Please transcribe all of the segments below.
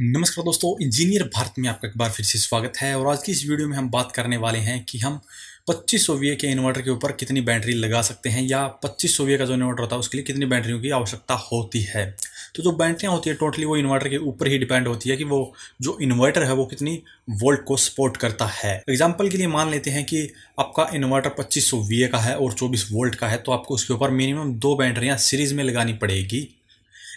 नमस्कार दोस्तों इंजीनियर भारत में आपका एक बार फिर से स्वागत है और आज की इस वीडियो में हम बात करने वाले हैं कि हम पच्चीस सौ के इन्वर्टर के ऊपर कितनी बैटरी लगा सकते हैं या पच्चीस सौ का जो इन्वर्टर होता है उसके लिए कितनी बैटरियों की आवश्यकता होती है तो जो बैटरियाँ होती है टोटली वो इन्वर्टर के ऊपर ही डिपेंड होती है कि वो जो इन्वर्टर है वो कितनी वोल्ट को सपोर्ट करता है एग्जाम्पल के लिए मान लेते हैं कि आपका इन्वर्टर पच्चीस सौ का है और चौबीस वोल्ट का है तो आपको उसके ऊपर मिनिमम दो बैटरियाँ सीरीज में लगानी पड़ेगी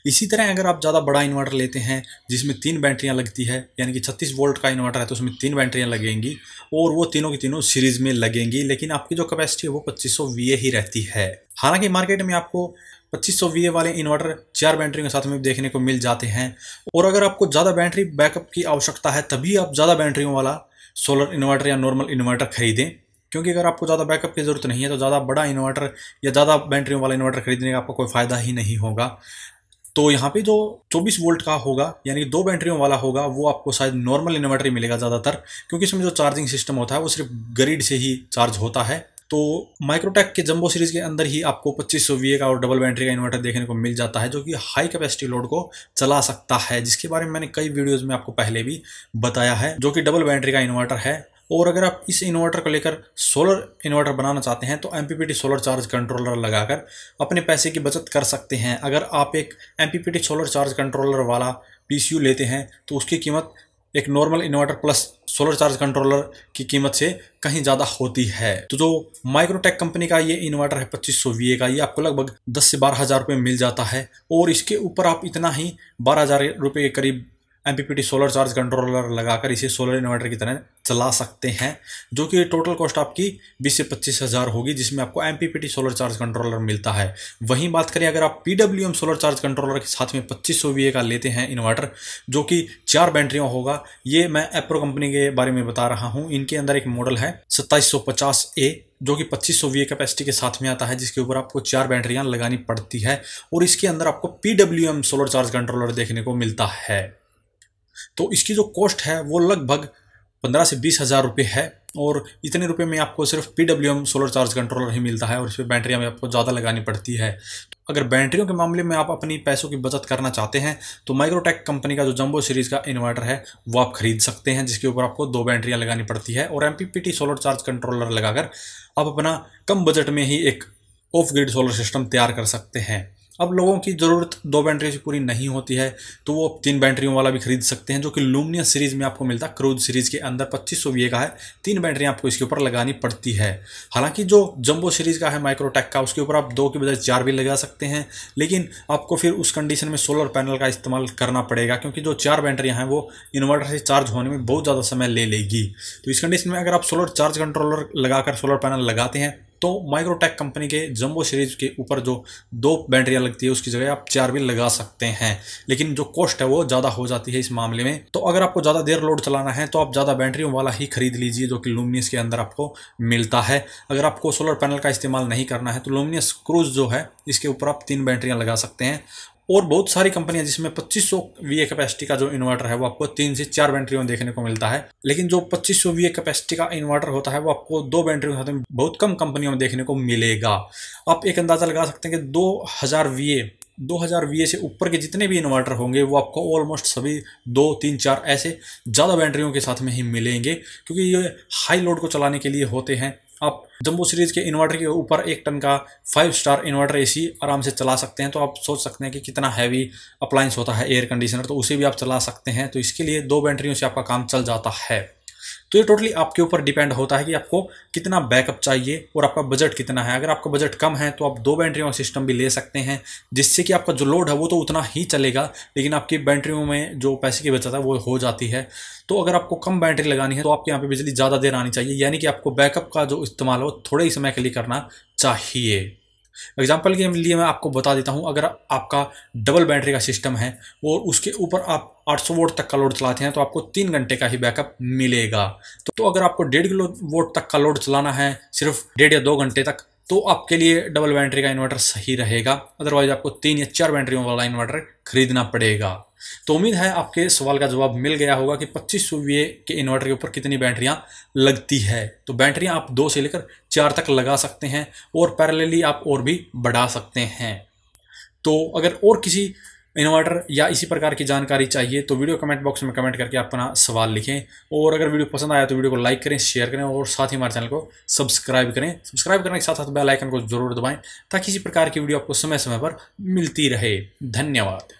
इसी तरह अगर आप ज़्यादा बड़ा इन्वर्टर लेते हैं जिसमें तीन बैटरियाँ लगती है यानी कि छत्तीस वोल्ट का इन्वर्टर है तो उसमें तीन बैटरियाँ लगेंगी और वो तीनों की तीनों सीरीज़ में लगेंगी लेकिन आपकी जो कैपेसिटी है वो पच्चीस सौ ही रहती है हालांकि मार्केट में आपको पच्चीस सौ वी वाले इन्वर्टर चार बैटरी के साथ में देखने को मिल जाते हैं और अगर आपको ज़्यादा बैटरी बैकअप की आवश्यकता है तभी आप ज़्यादा बैटरियों वाला सोलर इन्वर्टर या नॉर्मल इन्वर्टर खरीदें क्योंकि अगर आपको ज़्यादा बैकअप की ज़रूरत नहीं है तो ज़्यादा बड़ा इन्वर्टर या ज़्यादा बैटरियों वाला इन्वर्टर खरीदने का आपको कोई फ़ायदा ही नहीं होगा तो यहाँ पे जो 24 वोल्ट का होगा यानी दो बैटरियों वाला होगा वो आपको शायद नॉर्मल इन्वर्टर ही मिलेगा ज़्यादातर क्योंकि इसमें जो चार्जिंग सिस्टम होता है वो सिर्फ ग्रिड से ही चार्ज होता है तो माइक्रोटेक के जंबो सीरीज के अंदर ही आपको 2500 सौ का और डबल बैटरी का इन्वर्टर देखने को मिल जाता है जो कि हाई कैपेसिटी लोड को चला सकता है जिसके बारे में मैंने कई वीडियोज़ में आपको पहले भी बताया है जो कि डबल बैटरी का इन्वर्टर है और अगर आप इस इन्वर्टर को लेकर सोलर इन्वर्टर बनाना चाहते हैं तो एम सोलर चार्ज कंट्रोलर लगाकर अपने पैसे की बचत कर सकते हैं अगर आप एक एम सोलर चार्ज कंट्रोलर वाला पी लेते हैं तो उसकी कीमत एक normal inverter plus solar charge controller की कीमत से कहीं ज़्यादा होती है तो जो माइक्रोटेक कंपनी का ये इन्वर्टर है 2500 वीए का ये आपको लगभग 10 से बारह हज़ार रुपये मिल जाता है और इसके ऊपर आप इतना ही बारह हज़ार रुपये के करीब एम सोलर चार्ज कंट्रोलर लगाकर इसे सोलर इन्वर्टर की तरह चला सकते हैं जो कि टोटल कॉस्ट आपकी बीस से पच्चीस हज़ार होगी जिसमें आपको एम सोलर चार्ज कंट्रोलर मिलता है वहीं बात करें अगर आप पी सोलर चार्ज कंट्रोलर के साथ में पच्चीस सौ का लेते हैं इन्वर्टर जो कि चार बैटरियों होगा ये मैं एप्रो कंपनी के बारे में बता रहा हूँ इनके अंदर एक मॉडल है सत्ताईस ए जो कि 2500 सौ वी कैपेसिटी के साथ में आता है जिसके ऊपर आपको चार बैटरियाँ लगानी पड़ती है और इसके अंदर आपको पी सोलर चार्ज कंट्रोलर देखने को मिलता है तो इसकी जो कॉस्ट है वो लगभग पंद्रह से बीस हज़ार रुपये है और इतने रुपए में आपको सिर्फ P W M solar charge controller ही मिलता है और इस पर बैटरियाँ में आपको ज़्यादा लगानी पड़ती है तो अगर बैटरियों के मामले में आप अपनी पैसों की बचत करना चाहते हैं तो माइक्रोटेक कंपनी का जो जंबो सीरीज़ का इन्वर्टर है वो आप खरीद सकते हैं जिसके ऊपर आपको दो बैटरियाँ लगानी पड़ती है और एम सोलर चार्ज कंट्रोलर लगाकर आप अपना कम बजट में ही एक ऑफ ग्रिड सोलर सिस्टम तैयार कर सकते हैं अब लोगों की ज़रूरत दो बैटरी से पूरी नहीं होती है तो वो तीन बैटरियों वाला भी खरीद सकते हैं जो कि लूमिनियस सीरीज़ में आपको मिलता है क्रूज सीरीज़ के अंदर पच्चीस सौ का है तीन बैटरियाँ आपको इसके ऊपर लगानी पड़ती है हालांकि जो जम्बो सीरीज़ का है माइक्रोटेक का उसके ऊपर आप दो की बजाय चार भी लगा सकते हैं लेकिन आपको फिर उस कंडीशन में सोलर पैनल का इस्तेमाल करना पड़ेगा क्योंकि जो चार बैटरियाँ हैं वो इन्वर्टर से चार्ज होने में बहुत ज़्यादा समय ले लेगी तो इस कंडीशन में अगर आप सोलर चार्ज कंट्रोलर लगाकर सोलर पैनल लगाते हैं तो माइक्रोटेक कंपनी के जम्बो सीरीज के ऊपर जो दो बैटरियाँ लगती है उसकी जगह आप चार भी लगा सकते हैं लेकिन जो कॉस्ट है वो ज़्यादा हो जाती है इस मामले में तो अगर आपको ज़्यादा देर लोड चलाना है तो आप ज़्यादा बैटरियों वाला ही खरीद लीजिए जो कि लूमिनियस के अंदर आपको मिलता है अगर आपको सोलर पैनल का इस्तेमाल नहीं करना है तो लूमिनियस क्रूज जो है इसके ऊपर आप तीन बैटरियाँ लगा सकते हैं और बहुत सारी कंपनियां जिसमें 2500 वीए कैपेसिटी का जो इन्वर्टर है वो आपको तीन से चार बैटरियों में देखने को मिलता है लेकिन जो 2500 वीए कैपेसिटी का इन्वर्टर होता है वो आपको दो बैटरियों के साथ में बहुत कम कंपनियों में देखने को मिलेगा आप एक अंदाज़ा लगा सकते हैं कि दो हज़ार वीए वी वीए से ऊपर के जितने भी इन्वर्टर होंगे वो आपको ऑलमोस्ट सभी दो तीन चार ऐसे ज़्यादा बैटरियों के साथ में ही मिलेंगे क्योंकि ये हाई लोड को चलाने के लिए होते हैं आप जम्मू सीरीज़ के इन्वर्टर के ऊपर एक टन का फाइव स्टार इन्वर्टर एसी आराम से चला सकते हैं तो आप सोच सकते हैं कि कितना हैवी अप्लाइंस होता है एयर कंडीशनर तो उसे भी आप चला सकते हैं तो इसके लिए दो बैटरियों से आपका काम चल जाता है तो ये टोटली आपके ऊपर डिपेंड होता है कि आपको कितना बैकअप चाहिए और आपका बजट कितना है अगर आपका बजट कम है तो आप दो बैटरी वाला सिस्टम भी ले सकते हैं जिससे कि आपका जो लोड है वो तो उतना ही चलेगा लेकिन आपकी बैटरियों में जो पैसे की बचत है वो हो जाती है तो अगर आपको कम बैटरी लगानी है तो आपके यहाँ पर बिजली ज़्यादा देर आनी चाहिए यानी कि आपको बैकअप का जो इस्तेमाल हो थोड़े ही समय के लिए करना चाहिए एग्जाम्पल के लिए मैं आपको बता देता हूँ अगर आपका डबल बैटरी का सिस्टम है और उसके ऊपर आप 800 वोट तक का लोड चलाते हैं तो आपको तीन घंटे का ही बैकअप मिलेगा तो, तो अगर आपको डेढ़ किलो वोट तक का लोड चलाना है सिर्फ डेढ़ या दो घंटे तक तो आपके लिए डबल बैटरी का इन्वर्टर सही रहेगा अदरवाइज आपको तीन या चार बैटरियों वाला इन्वर्टर खरीदना पड़ेगा तो उम्मीद है आपके सवाल का जवाब मिल गया होगा कि पच्चीस सौ के इन्वर्टर के ऊपर कितनी बैटरियाँ लगती है तो बैटरियाँ आप दो से लेकर चार तक लगा सकते हैं और पैरेलली आप और भी बढ़ा सकते हैं तो अगर और किसी इन्वर्टर या इसी प्रकार की जानकारी चाहिए तो वीडियो कमेंट बॉक्स में कमेंट करके अपना सवाल लिखें और अगर वीडियो पसंद आया तो वीडियो को लाइक करें शेयर करें और साथ ही हमारे चैनल को सब्सक्राइब करें सब्सक्राइब करने के साथ साथ बेल आइकन को जरूर दबाएं ताकि इसी प्रकार की वीडियो आपको समय समय पर मिलती रहे धन्यवाद